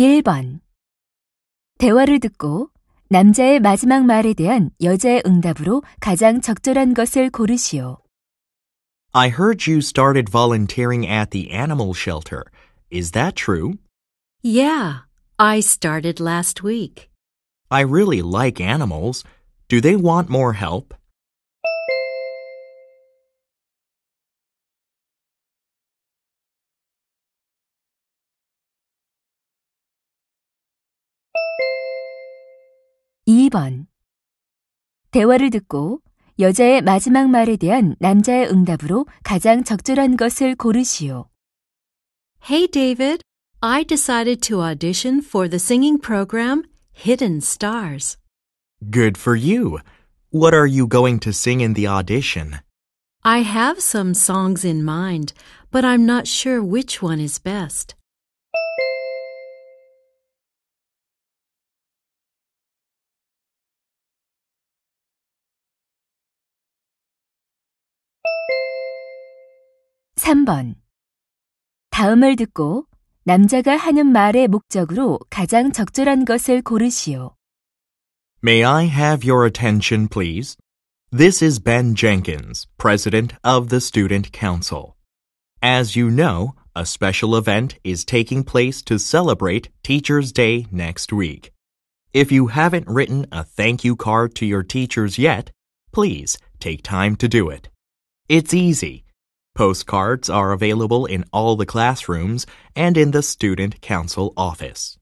1번 대화를 듣고 남자의 마지막 말에 대한 여자의 응답으로 가장 적절한 것을 고르시오. I heard you started volunteering at the animal shelter. Is that true? Yeah, I started last week. I really like animals. Do they want more help? 대화를 듣고 여자의 마지막 말에 대한 남자의 응답으로 가장 적절한 것을 고르시오. Hey David, I decided to audition for the singing program Hidden Stars. Good for you. What are you going to sing in the audition? I have some songs in mind, but I'm not sure which one is best. 3번. 다음을 듣고 남자가 하는 말의 목적으로 가장 적절한 것을 고르시오. May I have your attention, please? This is Ben Jenkins, President of the Student Council. As you know, a special event is taking place to celebrate Teacher's Day next week. If you haven't written a thank you card to your teachers yet, please take time to do it. It's easy Postcards are available in all the classrooms and in the Student Council office.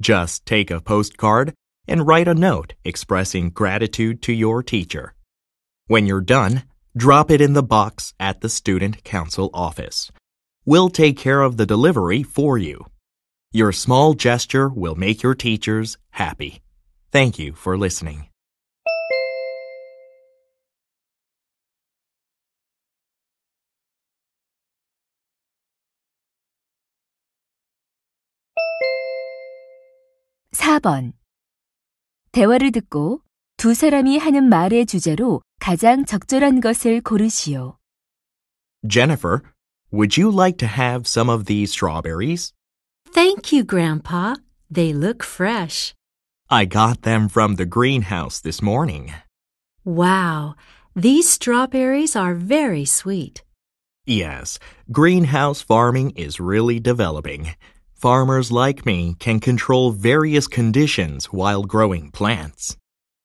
Just take a postcard and write a note expressing gratitude to your teacher. When you're done, drop it in the box at the Student Council office. We'll take care of the delivery for you. Your small gesture will make your teachers happy. Thank you for listening. 4번. 대화를 듣고 두 사람이 하는 말의 주제로 가장 적절한 것을 고르시오. Jennifer, would you like to have some of these strawberries? Thank you, Grandpa. They look fresh. I got them from the greenhouse this morning. Wow, these strawberries are very sweet. Yes, greenhouse farming is really developing farmers like me can control various conditions while growing plants.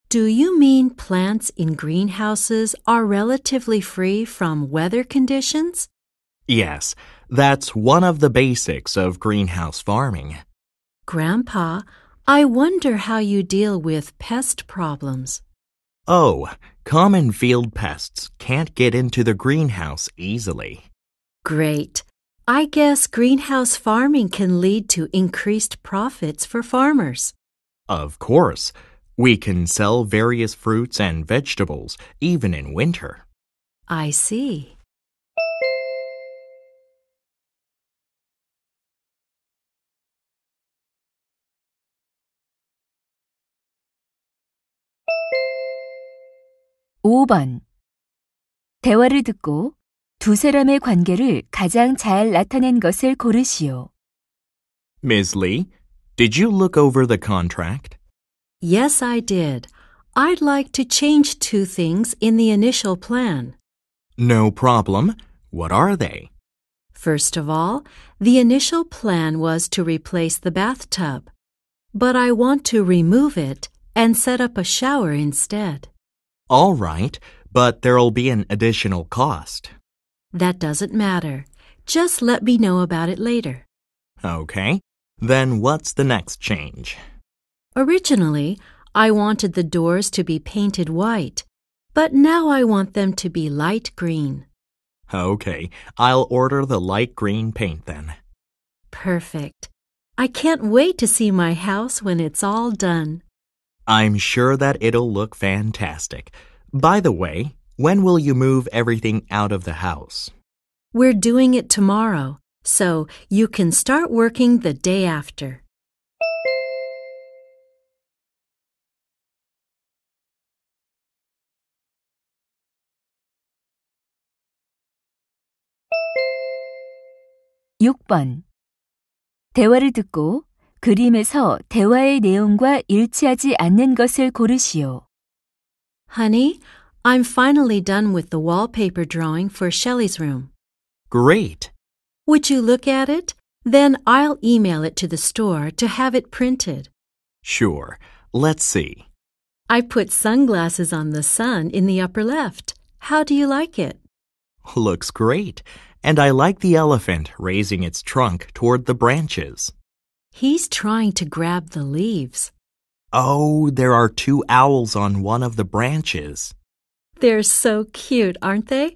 Do you mean plants in greenhouses are relatively free from weather conditions? Yes, that's one of the basics of greenhouse farming. Grandpa, I wonder how you deal with pest problems. Oh, common field pests can't get into the greenhouse easily. Great. I guess greenhouse farming can lead to increased profits for farmers. Of course. We can sell various fruits and vegetables, even in winter. I see. (5번) 대화를 듣고 두 사람의 관계를 가장 잘 나타낸 것을 고르시오. Ms. Lee, did you look over the contract? Yes, I did. I'd like to change two things in the initial plan. No problem. What are they? First of all, the initial plan was to replace the bathtub. But I want to remove it and set up a shower instead. All right, but there'll be an additional cost. That doesn't matter. Just let me know about it later. Okay. Then what's the next change? Originally, I wanted the doors to be painted white, but now I want them to be light green. Okay, I'll order the light green paint then. Perfect. I can't wait to see my house when it's all done. I'm sure that it'll look fantastic. By the way, when will you move everything out of the house? We're doing it tomorrow, so you can start working the day after. (6번) 대화를 듣고 그림에서 대화의 내용과 일치하지 않는 것을 고르시오. Honey, I'm finally done with the wallpaper drawing for Shelley's room. Great. Would you look at it? Then I'll email it to the store to have it printed. Sure. Let's see. I put sunglasses on the sun in the upper left. How do you like it? Looks great. And I like the elephant raising its trunk toward the branches. He's trying to grab the leaves. Oh, there are two owls on one of the branches. They're so cute, aren't they?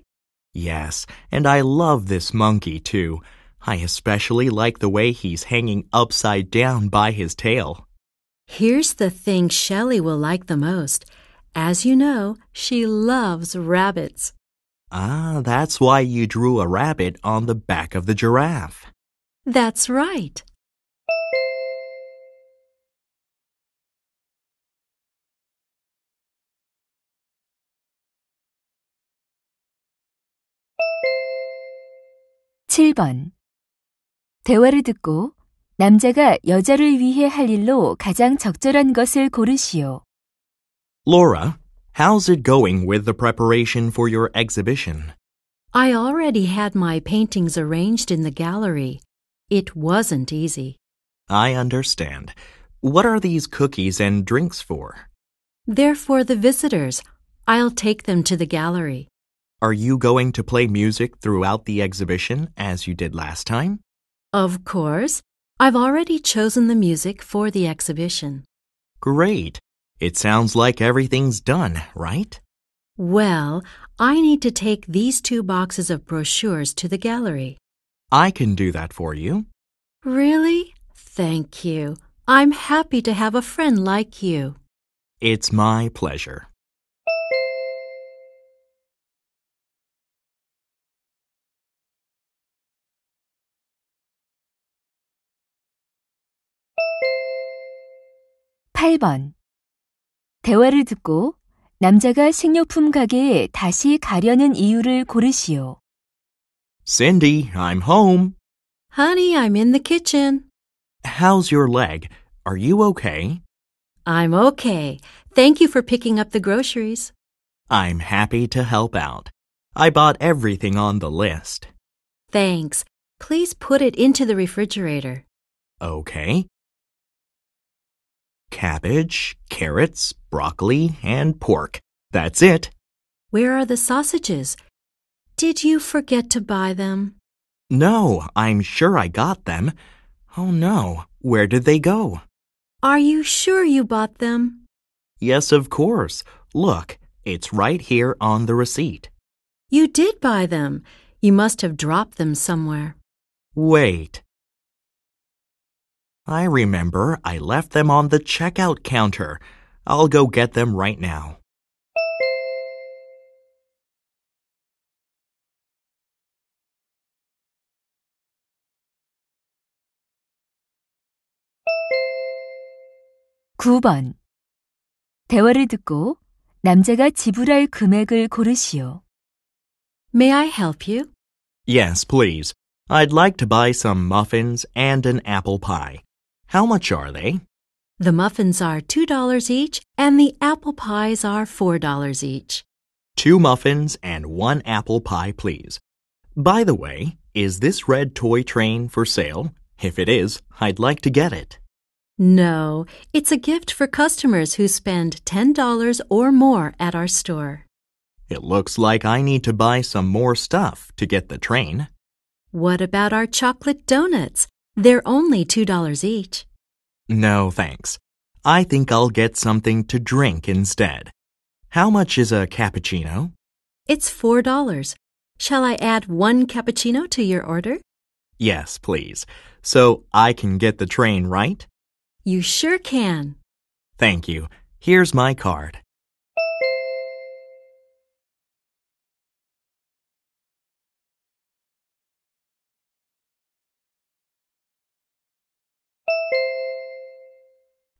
Yes, and I love this monkey too. I especially like the way he's hanging upside down by his tail. Here's the thing Shelley will like the most. As you know, she loves rabbits. Ah, that's why you drew a rabbit on the back of the giraffe. That's right. 7번. 대화를 듣고 남자가 여자를 위해 할 일로 가장 적절한 것을 고르시오. Laura, how's it going with the preparation for your exhibition? I already had my paintings arranged in the gallery. It wasn't easy. I understand. What are these cookies and drinks for? They're for the visitors. I'll take them to the gallery. Are you going to play music throughout the exhibition as you did last time? Of course. I've already chosen the music for the exhibition. Great. It sounds like everything's done, right? Well, I need to take these two boxes of brochures to the gallery. I can do that for you. Really? Thank you. I'm happy to have a friend like you. It's my pleasure. 8번. 대화를 듣고 남자가 식료품 가게에 다시 가려는 이유를 고르시오. Cindy, I'm home. Honey, I'm in the kitchen. How's your leg? Are you okay? I'm okay. Thank you for picking up the groceries. I'm happy to help out. I bought everything on the list. Thanks. Please put it into the refrigerator. Okay cabbage, carrots, broccoli, and pork. That's it. Where are the sausages? Did you forget to buy them? No, I'm sure I got them. Oh no, where did they go? Are you sure you bought them? Yes, of course. Look, it's right here on the receipt. You did buy them. You must have dropped them somewhere. Wait, I remember I left them on the checkout counter. I'll go get them right now. (9번) 대화를 듣고 남자가 지불할 금액을 고르시오. May I help you? Yes, please. I'd like to buy some muffins and an apple pie. How much are they? The muffins are $2 each and the apple pies are $4 each. Two muffins and one apple pie, please. By the way, is this red toy train for sale? If it is, I'd like to get it. No, it's a gift for customers who spend $10 or more at our store. It looks like I need to buy some more stuff to get the train. What about our chocolate donuts? They're only $2 each. No, thanks. I think I'll get something to drink instead. How much is a cappuccino? It's $4. Shall I add one cappuccino to your order? Yes, please. So I can get the train, right? You sure can. Thank you. Here's my card.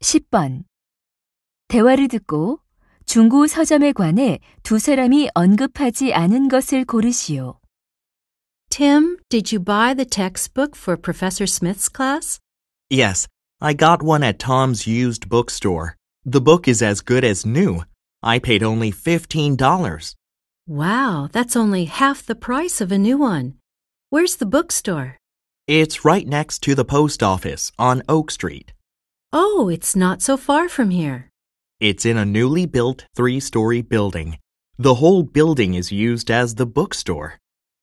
10번. 대화를 듣고 중고 서점에 관해 두 사람이 언급하지 않은 것을 고르시오. Tim, did you buy the textbook for Professor Smith's class? Yes, I got one at Tom's used bookstore. The book is as good as new. I paid only $15. Wow, that's only half the price of a new one. Where's the bookstore? It's right next to the post office on Oak Street. Oh, it's not so far from here. It's in a newly built three story building. The whole building is used as the bookstore.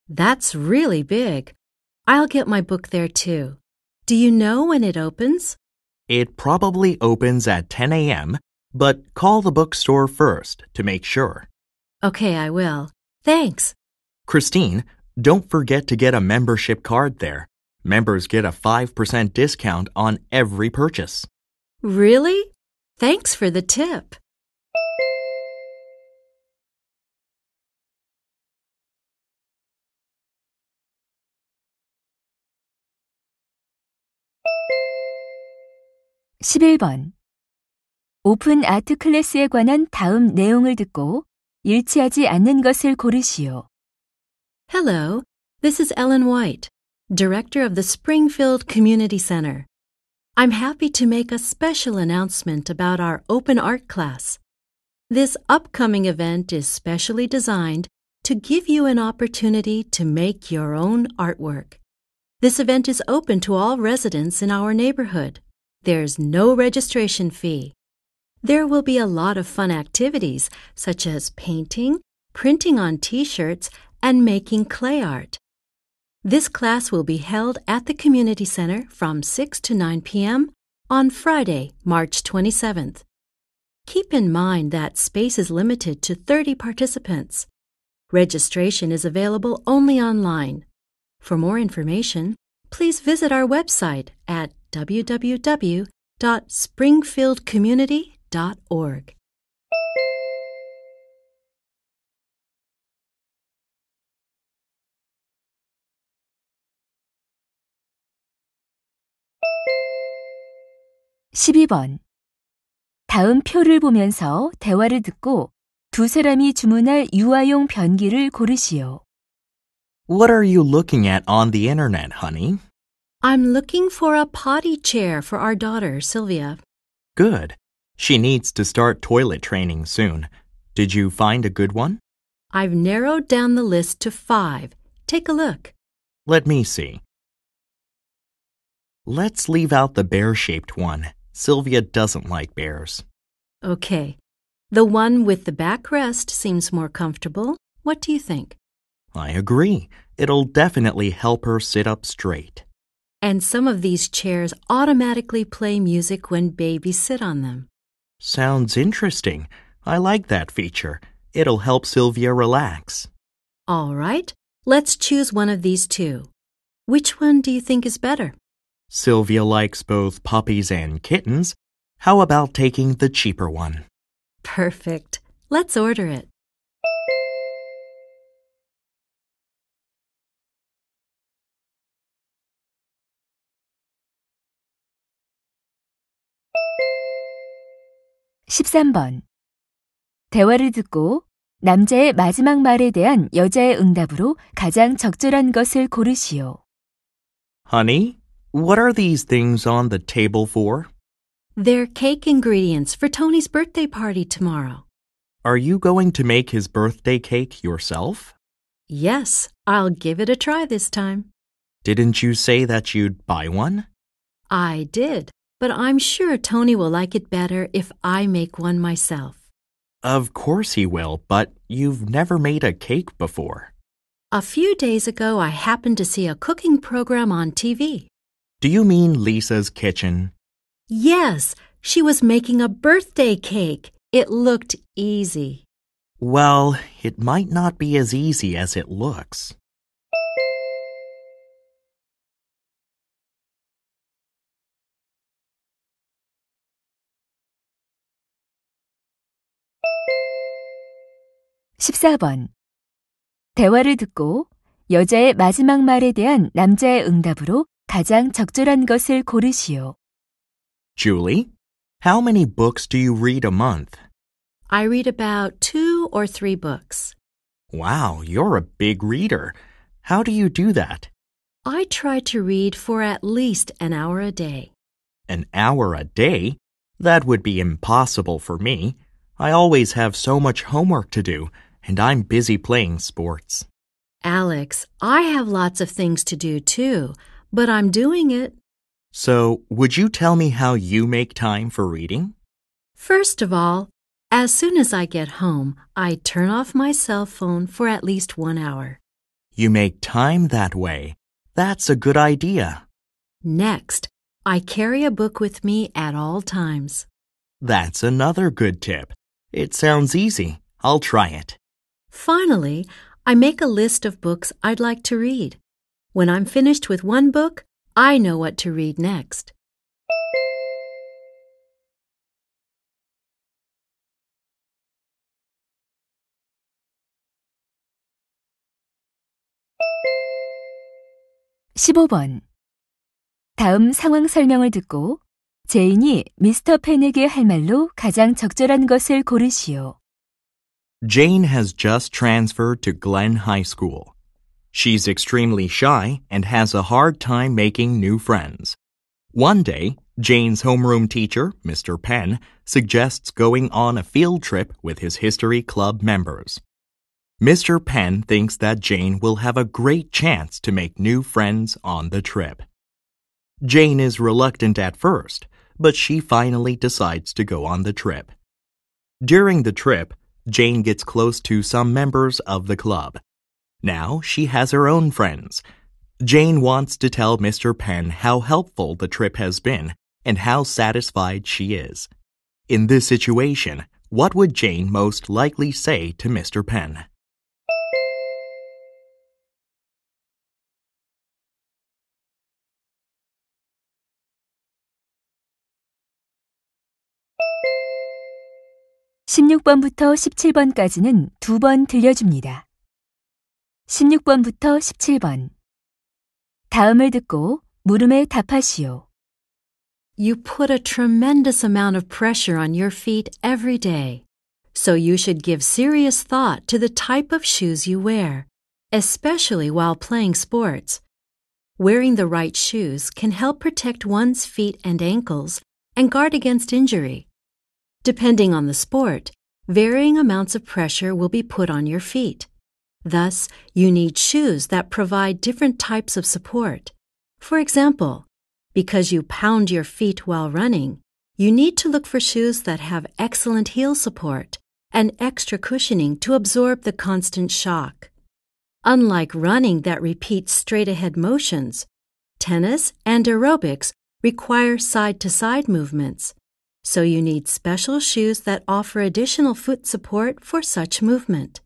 That's really big. I'll get my book there too. Do you know when it opens? It probably opens at 10 a.m., but call the bookstore first to make sure. Okay, I will. Thanks. Christine, don't forget to get a membership card there. Members get a 5% discount on every purchase. Really? Thanks for the tip. (11번) 오픈 아트 클래스에 관한 다음 내용을 듣고 일치하지 않는 것을 고르시오. Hello, this is Ellen White, Director of the Springfield Community Center. I'm happy to make a special announcement about our open art class. This upcoming event is specially designed to give you an opportunity to make your own artwork. This event is open to all residents in our neighborhood. There's no registration fee. There will be a lot of fun activities such as painting, printing on t-shirts, and making clay art. This class will be held at the Community Center from 6 to 9 p.m. on Friday, March 27th. Keep in mind that space is limited to 30 participants. Registration is available only online. For more information, please visit our website at www.springfieldcommunity.org. 12번. 다음 표를 보면서 대화를 듣고 두 사람이 주문할 유아용 변기를 고르시오. What are you looking at on the internet, honey? I'm looking for a potty chair for our daughter, Sylvia. Good. She needs to start toilet training soon. Did you find a good one? I've narrowed down the list to five. Take a look. Let me see. Let's leave out the bear shaped one. Sylvia doesn't like bears. Okay. The one with the backrest seems more comfortable. What do you think? I agree. It'll definitely help her sit up straight. And some of these chairs automatically play music when babies sit on them. Sounds interesting. I like that feature. It'll help Sylvia relax. All right, let's choose one of these two. Which one do you think is better? Sylvia likes both puppies and kittens. How about taking the cheaper one? Perfect. Let's order it. 대화를 듣고 남자의 마지막 말에 대한 여자의 응답으로 가장 적절한 것을 고르시오. Honey, what are these things on the table for? They're cake ingredients for Tony's birthday party tomorrow. Are you going to make his birthday cake yourself? Yes, I'll give it a try this time. Didn't you say that you'd buy one? I did, but I'm sure Tony will like it better if I make one myself. Of course he will, but you've never made a cake before. A few days ago, I happened to see a cooking program on TV. Do you mean Lisa's kitchen? Yes, she was making a birthday cake. It looked easy. Well, it might not be as easy as it looks. (14번) 대화를 듣고 여자의 마지막 말에 대한 남자의 응답으로 가장 적절한 것을 고르시오. Julie, how many books do you read a month? I read about two or three books. Wow, you're a big reader. How do you do that? I try to read for at least an hour a day. An hour a day? That would be impossible for me. I always have so much homework to do, and I'm busy playing sports. Alex, I have lots of things to do too but I'm doing it. So, would you tell me how you make time for reading? First of all, as soon as I get home, I turn off my cell phone for at least one hour. You make time that way. That's a good idea. Next, I carry a book with me at all times. That's another good tip. It sounds easy. I'll try it. Finally, I make a list of books I'd like to read. When I'm finished with one book, I know what to read next. (15번) 다음 상황 설명을 듣고 제인이 미스터 펜에게 할 말로 가장 적절한 것을 고르시오. Jane has just transferred to Glen High School. She's extremely shy and has a hard time making new friends. One day, Jane's homeroom teacher, Mr. Penn, suggests going on a field trip with his history club members. Mr. Penn thinks that Jane will have a great chance to make new friends on the trip. Jane is reluctant at first, but she finally decides to go on the trip. During the trip, Jane gets close to some members of the club, now she has her own friends. Jane wants to tell Mr. Penn how helpful the trip has been and how satisfied she is. In this situation, what would Jane most likely say to Mr. Penn? (16번부터 17번까지는) 두 번 들려줍니다. 16번부터 17번. 다음을 듣고 물음에 답하시오. You put a tremendous amount of pressure on your feet every day. So you should give serious thought to the type of shoes you wear, especially while playing sports. Wearing the right shoes can help protect one's feet and ankles and guard against injury. Depending on the sport, varying amounts of pressure will be put on your feet. Thus, you need shoes that provide different types of support. For example, because you pound your feet while running, you need to look for shoes that have excellent heel support and extra cushioning to absorb the constant shock. Unlike running that repeats straight ahead motions, tennis and aerobics require side to side movements, so you need special shoes that offer additional foot support for such movement.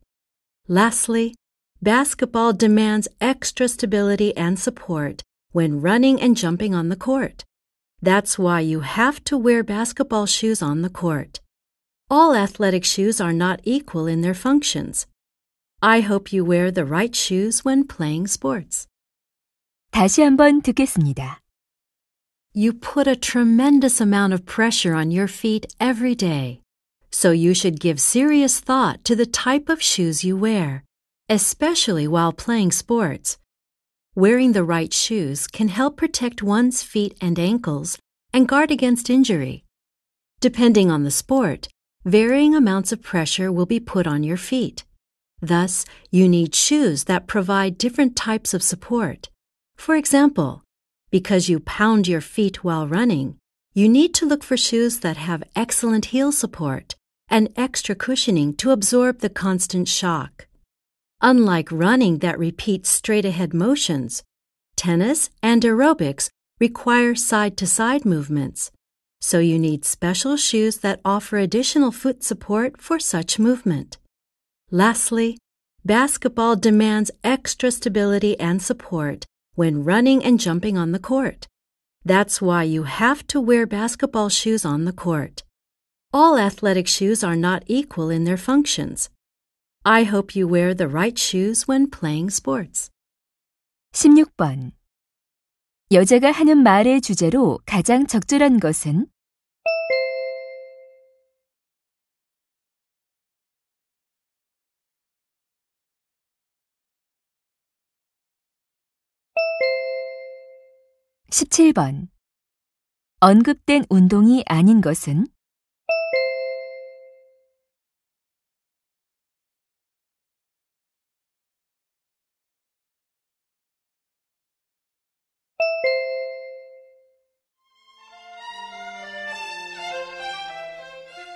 Lastly, basketball demands extra stability and support when running and jumping on the court. That's why you have to wear basketball shoes on the court. All athletic shoes are not equal in their functions. I hope you wear the right shoes when playing sports. 다시 한 번 듣겠습니다. You put a tremendous amount of pressure on your feet every day so you should give serious thought to the type of shoes you wear, especially while playing sports. Wearing the right shoes can help protect one's feet and ankles and guard against injury. Depending on the sport, varying amounts of pressure will be put on your feet. Thus, you need shoes that provide different types of support. For example, because you pound your feet while running, you need to look for shoes that have excellent heel support and extra cushioning to absorb the constant shock. Unlike running that repeats straight ahead motions, tennis and aerobics require side to side movements, so you need special shoes that offer additional foot support for such movement. Lastly, basketball demands extra stability and support when running and jumping on the court. That's why you have to wear basketball shoes on the court. All athletic shoes are not equal in their functions. I hope you wear the right shoes when playing sports. 16번. 여자가 하는 말의 주제로 가장 적절한 것은 (17번) 언급된 운동이 아닌 것은